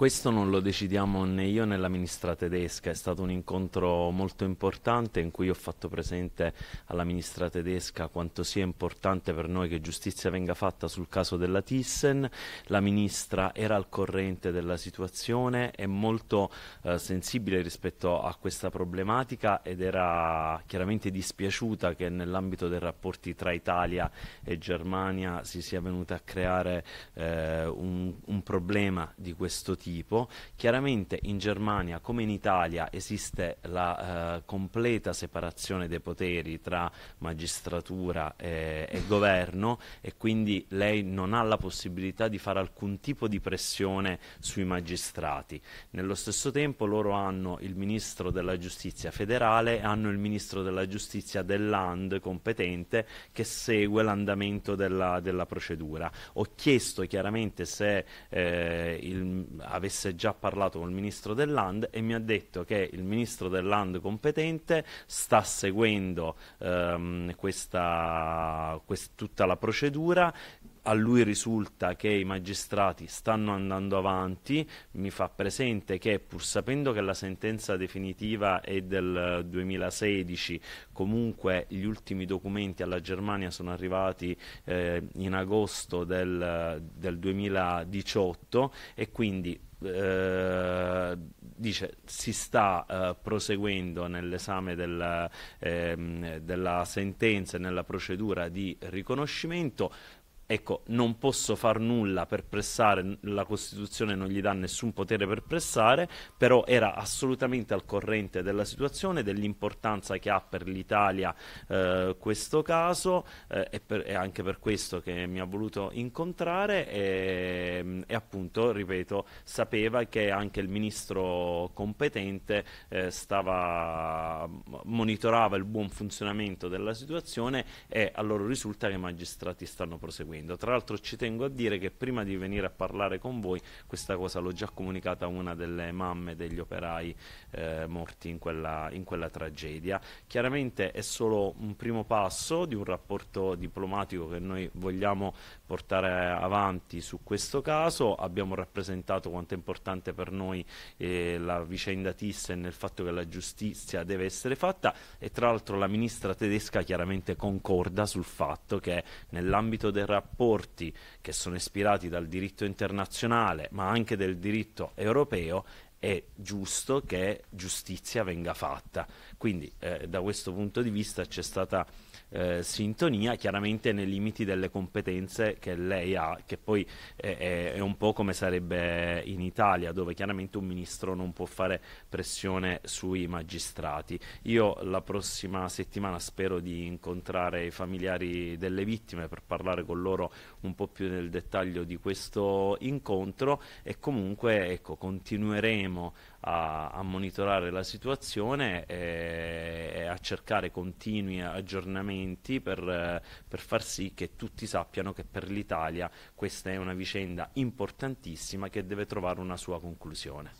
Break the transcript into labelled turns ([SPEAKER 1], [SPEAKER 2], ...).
[SPEAKER 1] Questo non lo decidiamo né io né la ministra tedesca, è stato un incontro molto importante in cui ho fatto presente alla ministra tedesca quanto sia importante per noi che giustizia venga fatta sul caso della Thyssen, la ministra era al corrente della situazione, è molto eh, sensibile rispetto a questa problematica ed era chiaramente dispiaciuta che nell'ambito dei rapporti tra Italia e Germania si sia venuta a creare eh, un, un problema di questo tipo tipo. Chiaramente in Germania, come in Italia, esiste la eh, completa separazione dei poteri tra magistratura e, e governo e quindi lei non ha la possibilità di fare alcun tipo di pressione sui magistrati. Nello stesso tempo loro hanno il ministro della giustizia federale, hanno il ministro della giustizia del land competente che segue l'andamento della, della procedura. Ho chiesto chiaramente se eh, il, avesse già parlato con il ministro del Land e mi ha detto che il ministro del Land competente sta seguendo ehm, questa, quest- tutta la procedura a lui risulta che i magistrati stanno andando avanti, mi fa presente che pur sapendo che la sentenza definitiva è del 2016, comunque gli ultimi documenti alla Germania sono arrivati eh, in agosto del, del 2018 e quindi eh, dice si sta eh, proseguendo nell'esame della, eh, della sentenza e nella procedura di riconoscimento ecco, non posso far nulla per pressare, la Costituzione non gli dà nessun potere per pressare, però era assolutamente al corrente della situazione, dell'importanza che ha per l'Italia eh, questo caso eh, e, per, e anche per questo che mi ha voluto incontrare e, ehm, e appunto, ripeto, sapeva che anche il ministro competente eh, stava, monitorava il buon funzionamento della situazione e a loro risulta che i magistrati stanno proseguendo intervenendo. Tra l'altro ci tengo a dire che prima di venire a parlare con voi, questa cosa l'ho già comunicata a una delle mamme degli operai eh, morti in quella, in quella tragedia. Chiaramente è solo un primo passo di un rapporto diplomatico che noi vogliamo portare avanti su questo caso. Abbiamo rappresentato quanto è importante per noi eh, la vicenda Thyssen nel fatto che la giustizia deve essere fatta e tra l'altro la ministra tedesca chiaramente concorda sul fatto che nell'ambito del rapporto rapporti che sono ispirati dal diritto internazionale ma anche del diritto europeo è giusto che giustizia venga fatta. Quindi eh, da questo punto di vista c'è stata eh, sintonia, chiaramente nei limiti delle competenze che lei ha, che poi è, è, un po' come sarebbe in Italia, dove chiaramente un ministro non può fare pressione sui magistrati. Io la prossima settimana spero di incontrare i familiari delle vittime per parlare con loro un po' più nel dettaglio di questo incontro e comunque ecco, continueremo continueremo a, a monitorare la situazione e, e, a cercare continui aggiornamenti per, per far sì che tutti sappiano che per l'Italia questa è una vicenda importantissima che deve trovare una sua conclusione.